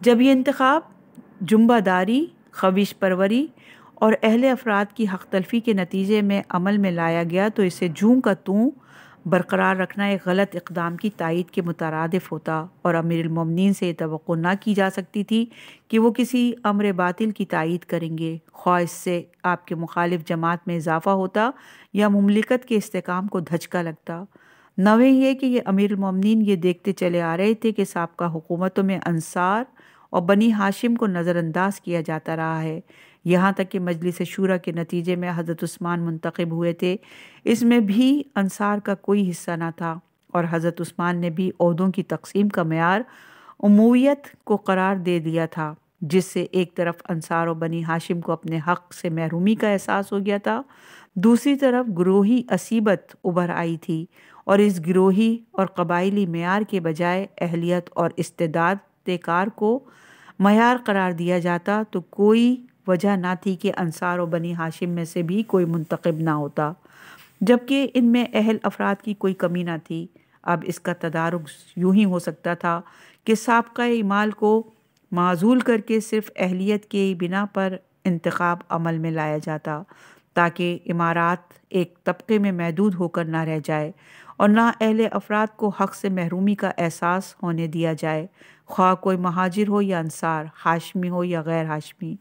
जब ये इंतखब जुम्बादारी खविश परवरी और अहल अफराद की हक तलफी के नतीजे में अमल में लाया गया तो इसे जूं का तू बरकरार रखना एक गलत इकदाम की तइद के मुतरदफ़ होता और अमीरमिन से तो ना की जा सकती थी कि वो किसी अमर बातिल की तइद करेंगे ख्वाह से आपके मुखालिफ जमात में इजाफ़ा होता या ममलिकत के इसकाम को धचका लगता नवे ये कि ये अमीरमिन ये देखते चले आ रहे थे कि सबका हुकूमतों में अनसार और बनी हाशिम को नज़रअंदाज किया जाता रहा है यहाँ तक कि मजलिस शूरा के नतीजे में हज़रत उस्मान मुंतखब हुए थे इसमें भी अनसार का कोई हिस्सा ना था और हज़रत उस्मान ने भी अहदों की तकसीम का मैार उमूयत को करार दे दिया था जिससे एक तरफ अनसार और बनी हाशिम को अपने हक़ से महरूमी का एहसास हो गया था दूसरी तरफ ग्रोही असीबत उभर आई थी और इस ग्रोही और कबाइली मैार के बजाय अहलियत और इस्तेदाद कार को मैार करार दिया जाता तो कोई वजह ना थी कि अंसार और बनी हाशिम में से भी कोई मुंतखब ना होता जबकि इनमें अहल अफराद की कोई कमी ना थी अब इसका तदारक यूं ही हो सकता था कि सबका इमाल को माजूल करके सिर्फ अहलियत के बिना पर इंतखब अमल में लाया जाता ताकि इमारत एक तबके में महदूद होकर ना रह जाए और ना अहल अफराद को हक़ से महरूमी का एहसास होने दिया जाए ख्वा कोई महाजिर हो या अनसार हाशमी हो या गैर हाशमी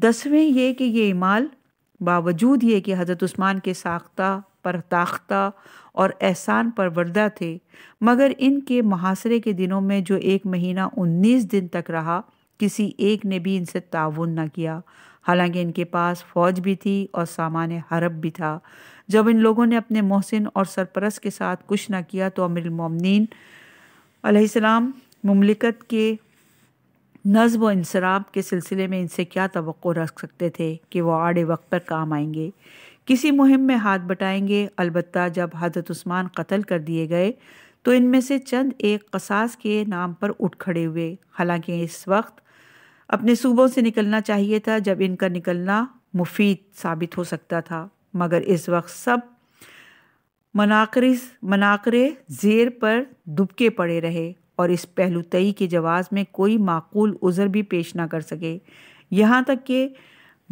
दसवें ये कि ये इमाल बावजूद ये कि हज़रत उस्मान के साख्ता ताख्ता और एहसान परवरदा थे मगर इनके महासरे के दिनों में जो एक महीना उन्नीस दिन तक रहा किसी एक ने भी इनसे ताउन न किया हालांकि इनके पास फ़ौज भी थी और सामान हरब भी था जब इन लोगों ने अपने मोहसिन और सरपरस के साथ कुछ ना किया तो अमिर अमिरमिन सलाम ममलिकत के नज़म व इंसराब के सिलसिले में इनसे क्या तो रख सकते थे कि वह आड़े वक्त पर काम आएंगे किसी मुहिम में हाथ बटाएंगे अलबत् जब हजरत उस्मान कत्ल कर दिए गए तो इनमें से चंद एक कसास के नाम पर उठ खड़े हुए हालांकि इस वक्त अपने सूबों से निकलना चाहिए था जब इनका निकलना मुफीद साबित हो सकता था मगर इस वक्त सब मनाकर मनाकर जेर पर दुबके पड़े रहे और इस पहलुतई के जवाब में कोई माकूल उज़र भी पेश ना कर सके यहाँ तक कि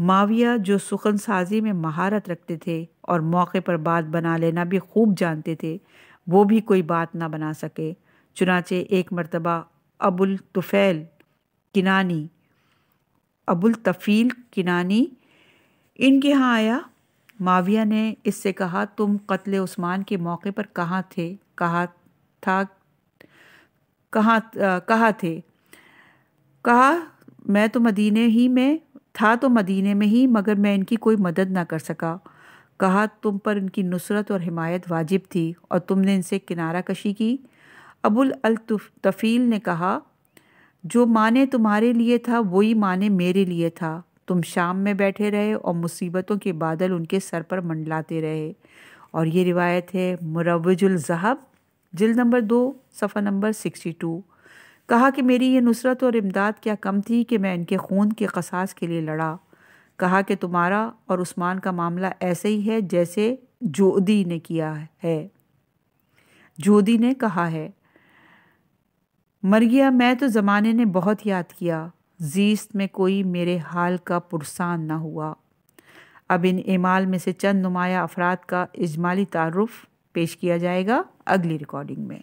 माविया जो सुखन साजी में महारत रखते थे और मौके पर बात बना लेना भी खूब जानते थे वो भी कोई बात ना बना सके चुनाचे एक मरतबा अबुल तुफ़ैल किनानी अबुल तफ़ील किनानी इनके यहाँ आया माविया ने इससे कहा तुम कत्ल उस्मान के मौके पर कहाँ थे कहा था कहाँ कहा थे कहा मैं तो मदीने ही में था तो मदीने में ही मगर मैं इनकी कोई मदद ना कर सका कहा तुम पर इनकी नुसरत और हिमायत वाजिब थी और तुमने इनसे किनारा कशी की अबुल अल तफ़ील ने कहा जो माने तुम्हारे लिए था वही माने मेरे लिए था तुम शाम में बैठे रहे और मुसीबतों के बादल उनके सर पर मंडलाते रहे और ये रिवायत है मुरवजुल ज़हब जिल नंबर दो सफ़ा नंबर सिक्सटी टू कहा कि मेरी ये नुसरत और इमदाद क्या कम थी कि मैं इनके खून के कसास के लिए लड़ा कहा कि तुम्हारा और उस्मान का मामला ऐसे ही है जैसे जोदी ने किया है जोदी ने कहा है मर गया मैं तो ज़माने ने बहुत याद किया जीस्त में कोई मेरे हाल का पुरसान ना हुआ अब इन एमाल में से चंद नुमाया अफराद का इजमाली तारफ़ पेश किया जाएगा अगली रिकॉर्डिंग में